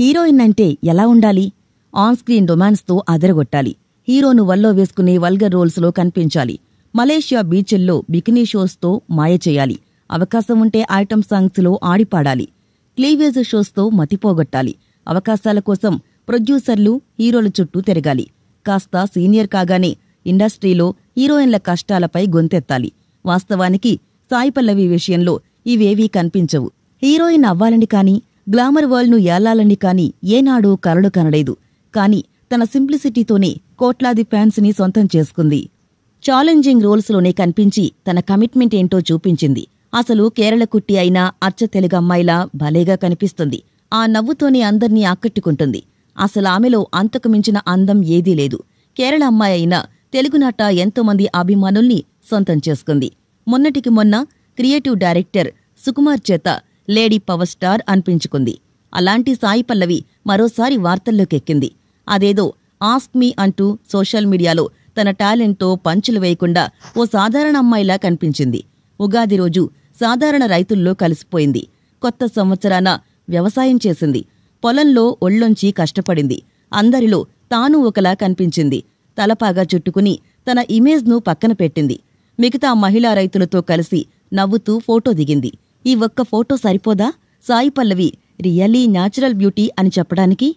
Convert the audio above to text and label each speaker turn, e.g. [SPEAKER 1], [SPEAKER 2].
[SPEAKER 1] heroine అంటే ఎలా ఉండాలి ఆన్ స్క్రీన్ రొమాన్స్తో అదరగొట్టాలి హీరోను వల్లో వేసుకునే వల్గర్ రోల్స్లో కనిపించాలి మలేషియా బీచ్ల్లో బికినీ షోస్తో మాయ చేయాలి అవకాశం ఉంటే ఐటమ్ సాంగ్స్లో ఆడిపాడాలి క్లీవేజ్ షోస్తో మతిపోగొట్టాలి అవకాశాల కోసం ప్రొడ్యూసర్లు హీరోల చుట్టూ తిరగాలి కాస్త సీనియర్ కాగానే ఇండస్ట్రీలో హీరోయిన్ల కష్టాలపై గొంతెత్తాలి వాస్తవానికి సాయి పల్లవి విషయంలో ఇవేవీ కనిపించవు హీరోయిన్ అవ్వాలని కానీ గ్లామర్ వరల్డ్ను ఏలాలని కానీ ఏనాడూ కరడు కనలేదు కానీ తన సింప్లిసిటీతోనే కోట్లాది ఫ్యాన్స్ని సొంతం చేసుకుంది ఛాలెంజింగ్ రోల్స్లోనే కనిపించి తన కమిట్మెంట్ ఏంటో చూపించింది అసలు కేరళ కుట్టి అయిన అచ్చ అమ్మాయిలా భలేగా కనిపిస్తుంది ఆ నవ్వుతోనే అందర్నీ ఆకట్టుకుంటుంది అసలు ఆమెలో అంతకు మించిన అందం ఏదీ లేదు కేరళ అమ్మాయి అయినా తెలుగునాట ఎంతోమంది అభిమానుల్ని సొంతం చేసుకుంది మొన్నటికి మొన్న క్రియేటివ్ డైరెక్టర్ సుకుమార్ చేత లేడీ పవర్ స్టార్ అనిపించుకుంది అలాంటి సాయి పల్లవి మరోసారి వార్తల్లోకెక్కింది అదేదో ఆస్క్ మీ అంటూ సోషల్ మీడియాలో తన టాలెంట్తో పంచులు వేయకుండా ఓ సాధారణ అమ్మాయిలా కనిపించింది ఉగాది రోజు సాధారణ రైతుల్లో కలిసిపోయింది కొత్త సంవత్సరాన వ్యవసాయం చేసింది పొలంలో ఒళ్ళొంచి కష్టపడింది అందరిలో తాను ఒకలా కనిపించింది తలపాగా చుట్టుకుని తన ఇమేజ్ను పక్కన పెట్టింది మిగతా మహిళా రైతులతో కలిసి నవ్వుతూ ఫోటో దిగింది ఈ ఒక్క ఫోటో సరిపోదా Sai Pallavi really natural beauty అని చెప్పడానికి